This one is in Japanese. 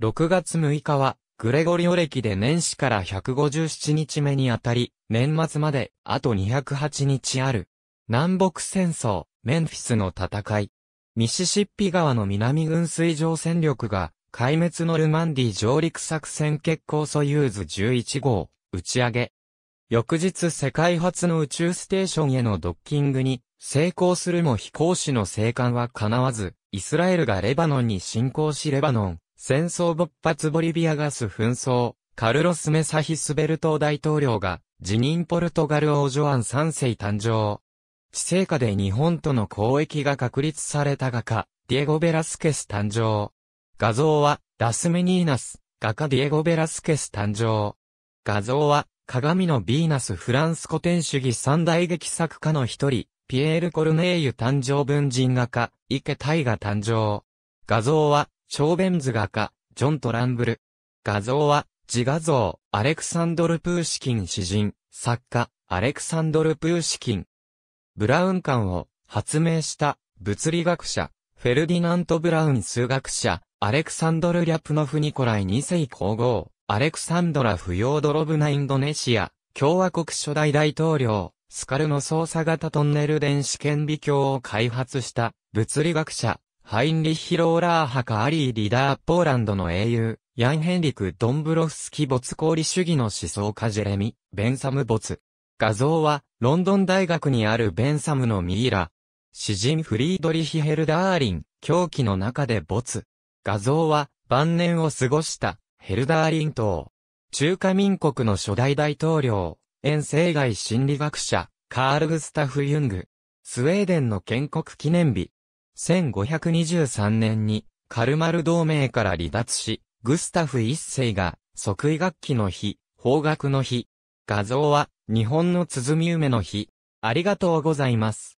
6月6日は、グレゴリオ歴で年始から157日目にあたり、年末まで、あと208日ある。南北戦争、メンフィスの戦い。ミシシッピ川の南軍水上戦力が、壊滅のルマンディ上陸作戦決行ソユーズ11号、打ち上げ。翌日世界初の宇宙ステーションへのドッキングに成功するも飛行士の生還は叶わず、イスラエルがレバノンに侵攻しレバノン、戦争勃発ボリビアガス紛争、カルロス・メサヒスベルト大統領が、辞任ポルトガル王ジョアン3世誕生。地政下で日本との交易が確立された画家、ディエゴ・ベラスケス誕生。画像は、ダスメニーナス、画家ディエゴ・ベラスケス誕生。画像は、鏡のヴィーナスフランス古典主義三大劇作家の一人、ピエール・コルネーユ誕生文人画家、池大が誕生。画像は、ショーベンズ画家、ジョン・トランブル。画像は、自画像、アレクサンドル・プーシキン詩人、作家、アレクサンドル・プーシキン。ブラウン管を発明した物理学者、フェルディナント・ブラウン数学者、アレクサンドル・リャプノフ・ニコライ2世皇后、アレクサンドラ・フヨードロブナ・インドネシア、共和国初代大統領、スカルの操作型トンネル電子顕微鏡を開発した物理学者、ハインリッヒ・ローラー派かアリー・リダー・ポーランドの英雄、ヤン・ヘンリク・ドンブロフスキ・没氷主義の思想家ジェレミ、ベンサム・没。画像は、ロンドン大学にあるベンサムのミイラ。詩人フリードリヒ・ヘルダーリン、狂気の中で没。画像は、晩年を過ごした、ヘルダーリン島。中華民国の初代大統領、遠征外心理学者、カール・グスタフ・ユング。スウェーデンの建国記念日、1523年に、カルマル同盟から離脱し、グスタフ一世が、即位学期の日、方角の日、画像は、日本の鼓梅の日。ありがとうございます。